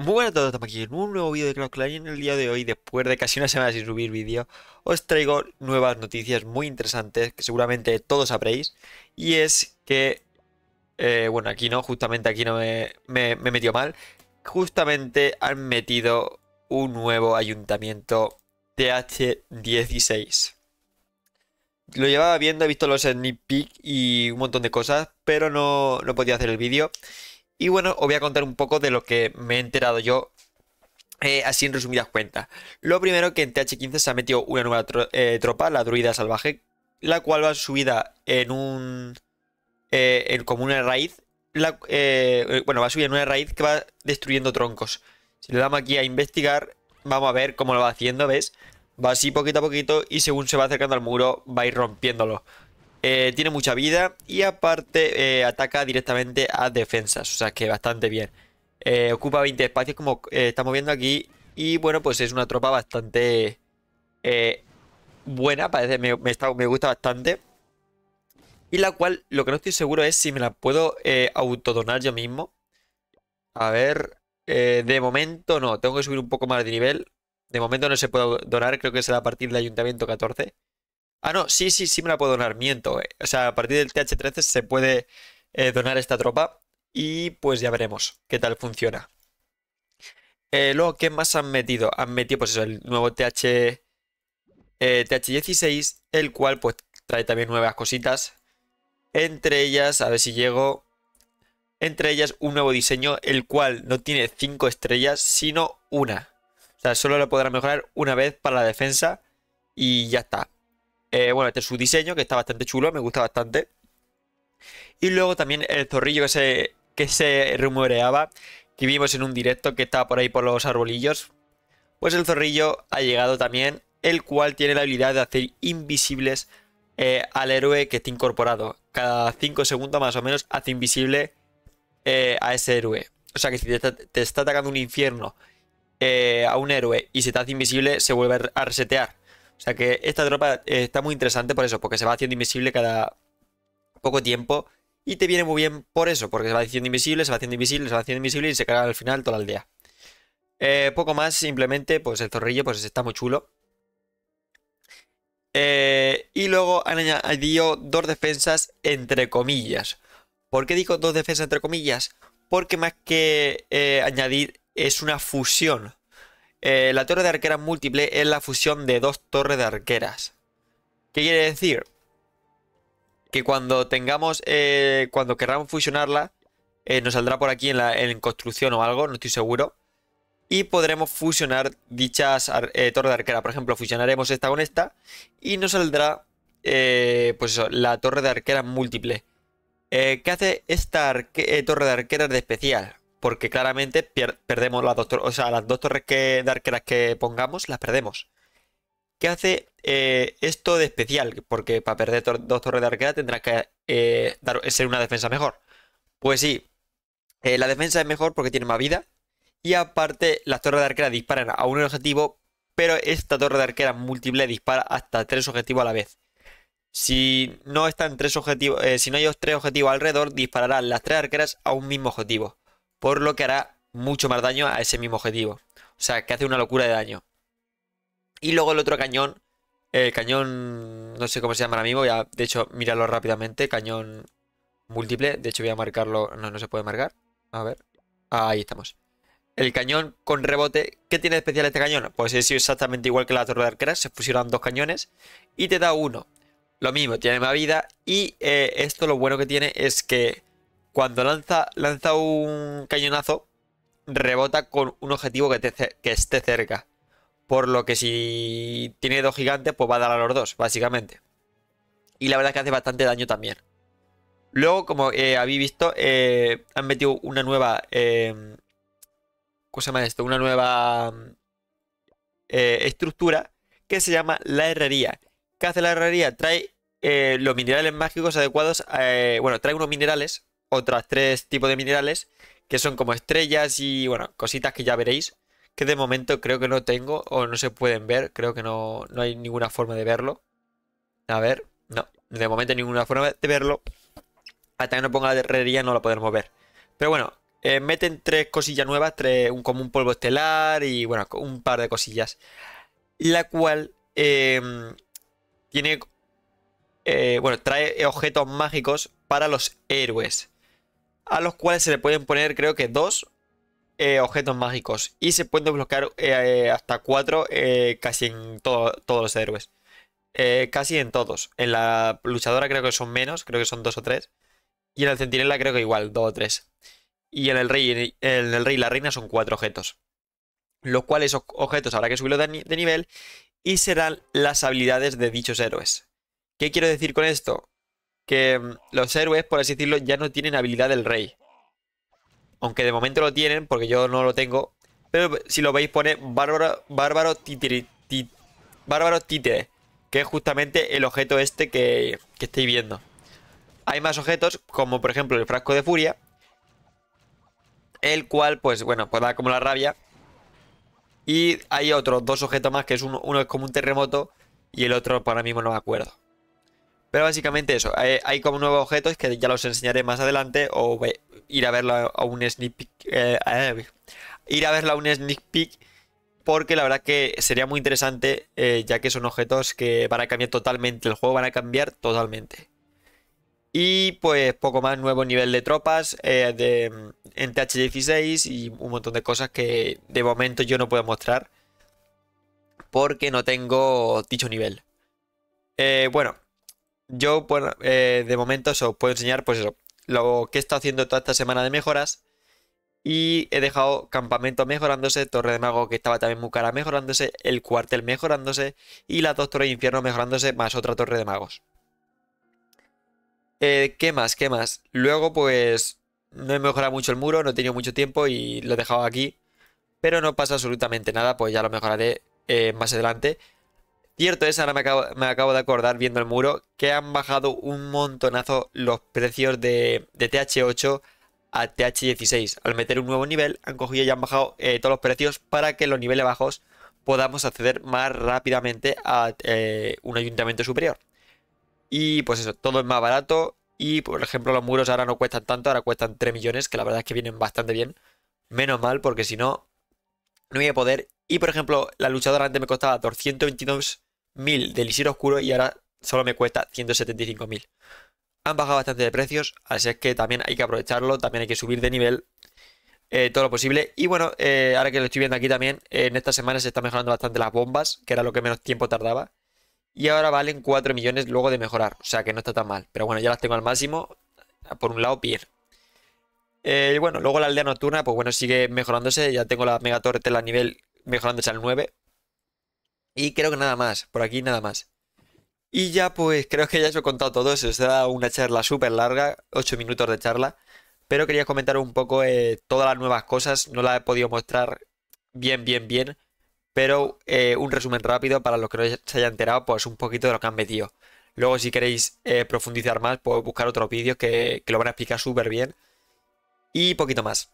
Muy buenas a todos, estamos aquí en un nuevo vídeo de Cloud Clan en el día de hoy, después de casi una semana sin subir vídeo, os traigo nuevas noticias muy interesantes que seguramente todos sabréis. Y es que, eh, bueno, aquí no, justamente aquí no me, metió mal. Justamente han metido un nuevo ayuntamiento TH16. Lo llevaba viendo, he visto los sneak peek y un montón de cosas, pero no, no podía hacer el vídeo. Y bueno, os voy a contar un poco de lo que me he enterado yo eh, así en resumidas cuentas. Lo primero que en TH15 se ha metido una nueva eh, tropa, la druida salvaje, la cual va subida en un... Eh, como una raíz. bueno, va subida en una raíz que va destruyendo troncos. Si le damos aquí a investigar, vamos a ver cómo lo va haciendo, ¿ves? Va así poquito a poquito y según se va acercando al muro, va a ir rompiéndolo. Eh, tiene mucha vida y aparte eh, ataca directamente a defensas, o sea que bastante bien. Eh, ocupa 20 espacios como estamos viendo aquí y bueno, pues es una tropa bastante buena, parece, me, me, gusta bastante. Y la cual, lo que no estoy seguro es si me la puedo autodonar yo mismo. A ver, de momento no, tengo que subir un poco más de nivel. De momento no se puede donar, creo que será a partir del Ayuntamiento 14. Ah, no, sí, sí, sí me la puedo donar, miento. Eh. O sea, a partir del TH13 se puede eh, donar esta tropa y pues ya veremos qué tal funciona. Eh, luego, ¿qué más han metido? Han metido pues eso, el nuevo TH, TH16, el cual pues trae también nuevas cositas. Entre ellas, a ver si llego. Entre ellas, un nuevo diseño, el cual no tiene 5 estrellas, sino una. O sea, solo lo podrá mejorar una vez para la defensa y ya está. Eh, bueno, este es su diseño, que está bastante chulo, me gusta bastante. Y luego también el zorrillo que se, que se rumoreaba, que vimos en un directo que estaba por ahí por los arbolillos. Pues el zorrillo ha llegado también, el cual tiene la habilidad de hacer invisibles eh, al héroe que está incorporado. Cada 5 segundos más o menos hace invisible eh, a ese héroe. O sea que si te está, atacando un infierno a un héroe y se te hace invisible, se vuelve a resetear. O sea que esta tropa eh, está muy interesante por eso, porque se va haciendo invisible cada poco tiempo. Y te viene muy bien por eso, porque se va haciendo invisible, se va haciendo invisible, se va haciendo invisible y se carga al final toda la aldea. Eh, poco más, simplemente, pues el zorrillo pues está muy chulo. Eh, y luego han añadido dos defensas entre comillas. ¿Por qué digo dos defensas entre comillas? Porque más que añadir es una fusión eh, la torre de arquera múltiple es la fusión de dos torres de arqueras. ¿Qué quiere decir? Que cuando tengamos, eh, cuando queramos fusionarla, eh, nos saldrá por aquí en, construcción o algo, no estoy seguro. Y podremos fusionar dichas torres de arquera. Por ejemplo, fusionaremos esta con esta y nos saldrá pues la torre de arquera múltiple. ¿Qué hace esta torre de arqueras de especial? porque claramente perdemos las dos, o sea, las dos torres que, de arqueras que pongamos, las perdemos. ¿Qué hace eh, esto de especial? Porque para perder dos torres de arquera tendrás que eh, ser una defensa mejor. Pues sí, eh, la defensa es mejor porque tiene más vida. Y aparte, las torres de arquera disparan a un objetivo, pero esta torre de arquera múltiple dispara hasta tres objetivos a la vez. Si no están tres objetivos, si no hay tres objetivos alrededor, dispararán las tres arqueras a un mismo objetivo por lo que hará mucho más daño a ese mismo objetivo. O sea, que hace una locura de daño. Y luego el otro cañón, el cañón, no sé cómo se llama ahora mismo, ya, de hecho, míralo rápidamente, cañón múltiple, de hecho voy a marcarlo, no, no se puede marcar, a ver, ahí estamos. El cañón con rebote, ¿qué tiene de especial este cañón? Pues es exactamente igual que la torre de arqueras se fusionan dos cañones y te da uno. Lo mismo, tiene más vida y eh, esto lo bueno que tiene es que cuando lanza, lanza un cañonazo, rebota con un objetivo que, esté cerca. Por lo que si tiene dos gigantes, pues va a dar a los dos, básicamente. Y la verdad es que hace bastante daño también. Luego, como eh, habéis visto, eh, han metido una nueva... Eh, ¿Cómo se llama esto? Una nueva estructura que se llama la herrería. ¿Qué hace la herrería? Trae los minerales mágicos adecuados... bueno, trae unos minerales otras tres tipos de minerales que son como estrellas y bueno, cositas que ya veréis. Que de momento creo que no tengo o no se pueden ver. Creo que no, no hay ninguna forma de verlo. A ver, no, de momento ninguna forma de verlo. Hasta que no ponga la herrería no la podremos ver. Pero bueno, eh, meten tres cosillas nuevas, tres, un, común polvo estelar y bueno, un par de cosillas. La cual em, tiene, eh, bueno, trae objetos mágicos para los héroes a los cuales se le pueden poner creo que dos eh, objetos mágicos y se pueden desbloquear eh, eh, hasta cuatro casi en todos los héroes. casi en todos. En la luchadora creo que son menos, creo que son dos o tres. Y en el centinela creo que igual, dos o tres. Y en el rey, en el rey y la reina son cuatro objetos. Los cuales objetos habrá que subirlo de nivel y serán las habilidades de dichos héroes. ¿Qué quiero decir con esto? que mm, los héroes, por así decirlo, ya no tienen habilidad del rey. Aunque de momento lo tienen, porque yo no lo tengo. Pero si lo veis pone bárbaro, bárbaro, bárbaro títere, que es justamente el objeto este que, estáis viendo. Hay más objetos, como por ejemplo el frasco de furia, el cual, pues bueno, pues da como la rabia. Y hay otros dos objetos más, que es uno, es como un terremoto y el otro pues, ahora mismo no me acuerdo. Pero básicamente eso, hay, como nuevos objetos que ya los enseñaré más adelante o ir a verlo a un sneak peek. Eh, ir a verlo a un sneak peek porque la verdad que sería muy interesante eh, ya que son objetos que van a cambiar totalmente, el juego van a cambiar totalmente. Y pues poco más, nuevo nivel de tropas eh, en TH16 y un montón de cosas que de momento yo no puedo mostrar porque no tengo dicho nivel. bueno, yo, eh, de momento os puedo enseñar, pues lo que he estado haciendo toda esta semana de mejoras. Y he dejado campamento mejorándose, torre de mago que estaba también muy cara mejorándose, el cuartel mejorándose y la dos de infierno mejorándose más otra torre de magos. Eh, ¿Qué más? ¿Qué más? Luego pues no he mejorado mucho el muro, no he tenido mucho tiempo y lo he dejado aquí. Pero no pasa absolutamente nada, pues ya lo mejoraré eh, más adelante. Cierto es, ahora me acabo, de acordar viendo el muro, que han bajado un montonazo los precios de, TH8 a TH16. Al meter un nuevo nivel, han cogido y han bajado eh, todos los precios para que los niveles bajos podamos acceder más rápidamente a eh, un ayuntamiento superior. Y pues eso, todo es más barato. Y por ejemplo, los muros ahora no cuestan tanto, ahora cuestan 3 millones, que la verdad es que vienen bastante bien. Menos mal, porque si no, no voy a poder. Y por ejemplo, la luchadora antes me costaba 222 1000 de Lisir Oscuro y ahora solo me cuesta 175.000. Han bajado bastante de precios, así es que también hay que aprovecharlo, también hay que subir de nivel eh, todo lo posible. Y bueno, eh, ahora que lo estoy viendo aquí también, en esta semana se están mejorando bastante las bombas, que era lo que menos tiempo tardaba. Y ahora valen 4 millones luego de mejorar, o sea que no está tan mal. Pero bueno, ya las tengo al máximo, por un lado eh, y bueno, luego la aldea nocturna, pues bueno, sigue mejorándose. Ya tengo la mega torre la nivel mejorándose al 9, y creo que nada más, por aquí nada más. Y ya pues creo que ya os he contado todo, se os dado una charla súper larga, 8 minutos de charla, pero quería comentar un poco eh, todas las nuevas cosas, no las he podido mostrar bien, bien, bien, pero eh, un resumen rápido para los que no se hayan enterado, pues un poquito de lo que han metido. Luego si queréis eh, profundizar más, pues buscar otros vídeos que, que lo van a explicar súper bien y poquito más.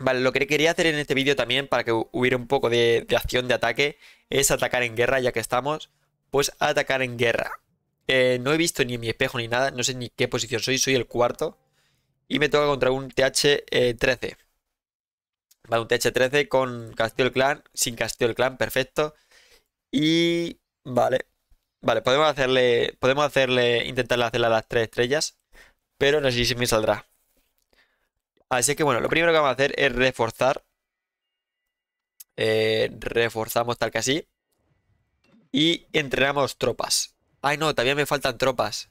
Vale, lo que quería hacer en este vídeo también, para que hubiera un poco de, acción de ataque, es atacar en guerra, ya que estamos, pues atacar en guerra. Eh, no he visto ni mi espejo ni nada, no sé ni qué posición soy, soy el cuarto. Y me toca contra un TH-13. Eh, vale, un TH-13 con Castillo el Clan, sin Castillo el Clan, perfecto. Y... vale. Vale, podemos hacerle... Podemos hacerle... Intentarle hacerle a las tres estrellas, pero no sé si me saldrá. Así que bueno, lo primero que vamos a hacer es reforzar. Eh, reforzamos tal que así. Y entrenamos tropas. Ay, no, todavía me faltan tropas.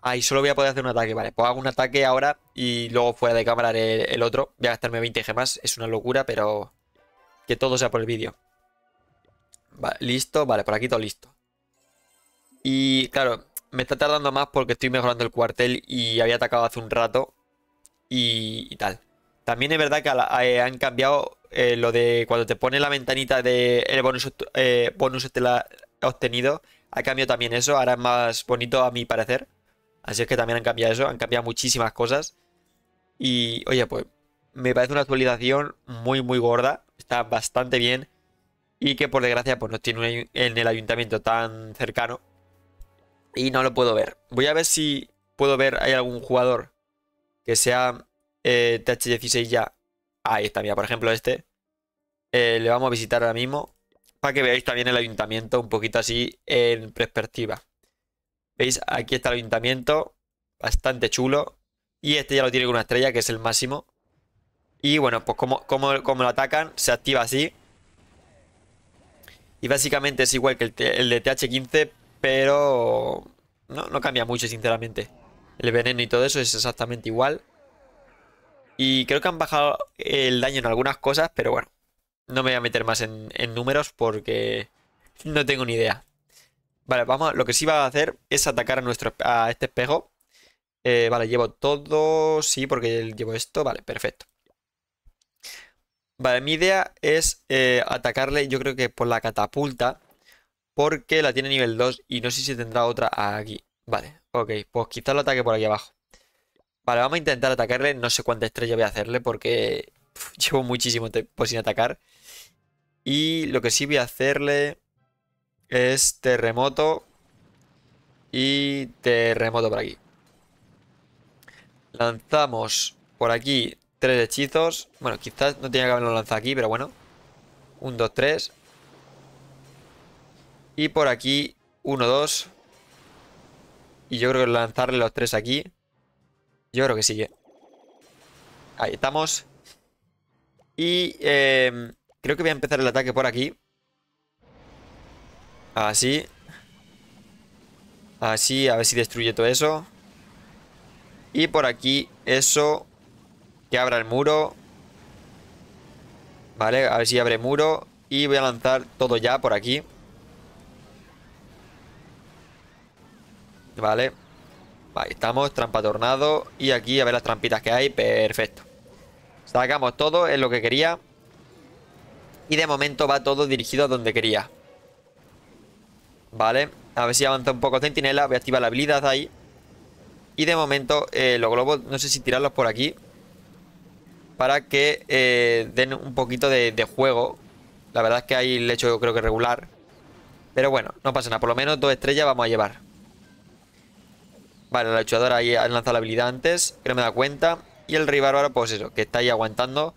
Ay, solo voy a poder hacer un ataque. Vale, pues hago un ataque ahora y luego fuera de cámara el otro. Voy a gastarme 20 gemas. Es una locura, pero que todo sea por el vídeo. Vale, listo. Vale, por aquí todo listo. Y claro, me está tardando más porque estoy mejorando el cuartel y había atacado hace un rato y, tal. También es verdad que eh, han cambiado eh, lo de cuando te pone la ventanita de el bonus, eh, te este la obtenido. Ha cambiado también eso, ahora es más bonito a mi parecer. Así es que también han cambiado eso, han cambiado muchísimas cosas. Y oye, pues me parece una actualización muy, muy gorda. Está bastante bien. Y que por desgracia, pues no tiene en el ayuntamiento tan cercano. Y no lo puedo ver. Voy a ver si puedo ver, hay algún jugador que sea eh, TH16 ya. Ahí está, mira, por ejemplo, este. Eh, le vamos a visitar ahora mismo. Para que veáis también el ayuntamiento un poquito así en perspectiva. ¿Veis? Aquí está el ayuntamiento. Bastante chulo. Y este ya lo tiene con una estrella, que es el máximo. Y bueno, pues como, como, lo atacan, se activa así. Y básicamente es igual que el, de TH15, pero no cambia mucho, sinceramente el veneno y todo eso es exactamente igual. Y creo que han bajado el daño en algunas cosas, pero bueno, no me voy a meter más en, números porque no tengo ni idea. Vale, vamos, lo que sí va a hacer es atacar a, nuestro, a este espejo. Eh, vale, llevo todo, sí, porque llevo esto, vale, perfecto. Vale, mi idea es eh, atacarle, yo creo que por la catapulta, porque la tiene nivel 2 y no sé si tendrá otra aquí. Vale, ok. Pues quizás lo ataque por aquí abajo. Vale, vamos a intentar atacarle. No sé cuánta estrella voy a hacerle porque llevo muchísimo tiempo pues, sin atacar. Y lo que sí voy a hacerle es terremoto y terremoto por aquí. Lanzamos por aquí tres hechizos. Bueno, quizás no tenía que haberlo lanzado aquí, pero bueno. Un, dos, tres. Y por aquí, uno, dos. Y yo creo que lanzarle los tres aquí. Yo creo que sigue. ¿eh? Ahí estamos. Y em, creo que voy a empezar el ataque por aquí. Así. Así, a ver si destruye todo eso. Y por aquí, eso. Que abra el muro. Vale, a ver si abre muro. Y voy a lanzar todo ya por aquí. Vale. Ahí estamos, trampa tornado. Y aquí a ver las trampitas que hay. Perfecto. Sacamos todo, es lo que quería. Y de momento va todo dirigido a donde quería. Vale. A ver si avanza un poco centinela. Voy a activar la habilidad ahí. Y de momento eh, los globos, no sé si tirarlos por aquí. Para que eh, den un poquito de, juego. La verdad es que hay el hecho yo creo que regular. Pero bueno, no pasa nada. Por lo menos dos estrellas vamos a llevar. Vale, la luchadora ahí ha lanzado la habilidad antes, que no me da cuenta. Y el rival ahora pues eso, que está ahí aguantando.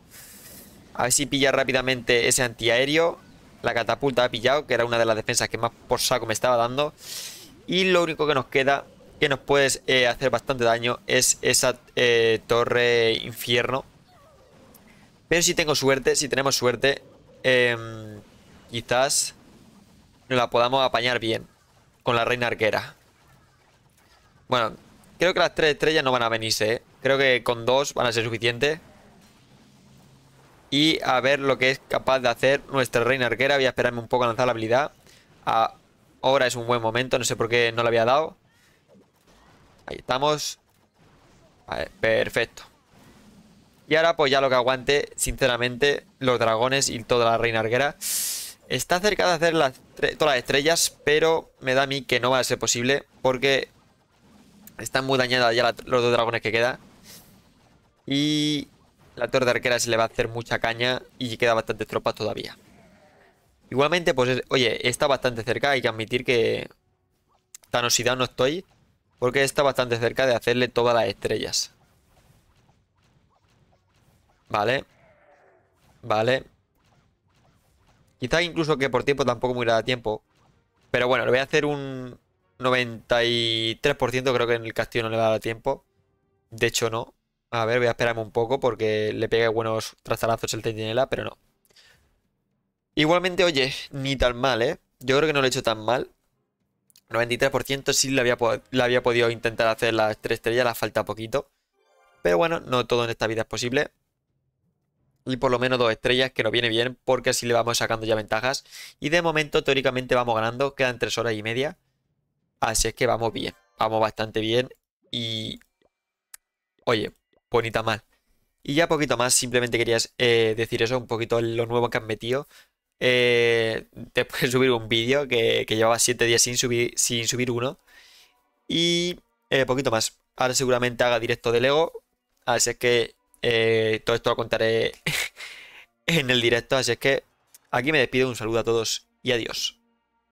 A ver si pilla rápidamente ese antiaéreo. La catapulta ha pillado, que era una de las defensas que más por saco me estaba dando. Y lo único que nos queda, que nos puede eh, hacer bastante daño, es esa eh, torre infierno. Pero si tengo suerte, si tenemos suerte, em, quizás nos la podamos apañar bien con la reina arquera. Bueno, creo que las tres estrellas no van a venirse, ¿eh? Creo que con dos van a ser suficientes. Y a ver lo que es capaz de hacer nuestra reina arquera. Voy a esperarme un poco a lanzar la habilidad. Ahora es un buen momento. No sé por qué no la había dado. Ahí estamos. perfecto. Y ahora pues ya lo que aguante, sinceramente, los dragones y toda la reina Arguera Está cerca de hacer las todas las estrellas, pero me da a mí que no va a ser posible porque están muy dañadas ya los dos dragones que queda. Y la torre de arquera se le va a hacer mucha caña y queda bastante tropa todavía. Igualmente, pues, oye, está bastante cerca. Hay que admitir que tan osidad no estoy. Porque está bastante cerca de hacerle todas las estrellas. Vale. Vale. Quizás incluso que por tiempo tampoco me irá a tiempo. Pero bueno, le voy a hacer un, 93% creo que en el castillo no le va a dar tiempo. De hecho, no. A ver, voy a esperarme un poco porque le pegue buenos trastalazos el tendinela pero no. Igualmente, oye, ni tan mal, ¿eh? Yo creo que no lo he hecho tan mal. 93% sí le había, había podido intentar hacer las 3 estrellas, la falta poquito. Pero bueno, no todo en esta vida es posible. Y por lo menos dos estrellas, que nos viene bien, porque así le vamos sacando ya ventajas. Y de momento, teóricamente, vamos ganando. Quedan 3 horas y media. Así es que vamos bien. Vamos bastante bien. Y... Oye, bonita mal. Y ya poquito más, simplemente querías eh, decir eso, un poquito lo nuevo que han metido. Eh, después de subir un vídeo que, llevaba 7 días sin subir, sin subir uno. Y eh, poquito más. Ahora seguramente haga directo de Lego. Así es que todo esto lo contaré en el directo. Así es que aquí me despido. Un saludo a todos y adiós.